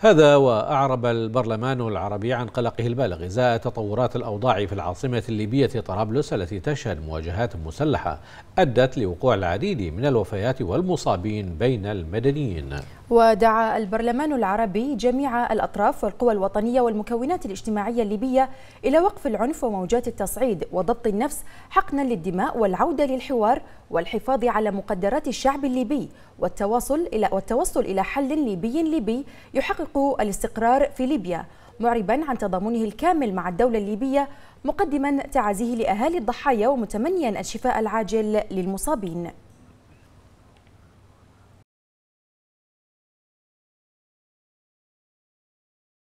هذا وأعرب البرلمان العربي عن قلقه البالغ إزاء تطورات الأوضاع في العاصمة الليبية طرابلس التي تشهد مواجهات مسلحة أدت لوقوع العديد من الوفيات والمصابين بين المدنيين ودعا البرلمان العربي جميع الأطراف والقوى الوطنية والمكونات الاجتماعية الليبية إلى وقف العنف وموجات التصعيد وضبط النفس حقنا للدماء والعودة للحوار والحفاظ على مقدرات الشعب الليبي والتواصل إلى والتوصل إلى حل ليبي ليبي يحقق الاستقرار في ليبيا معربا عن تضامنه الكامل مع الدولة الليبية مقدما تعازيه لأهالي الضحايا ومتمنيا الشفاء العاجل للمصابين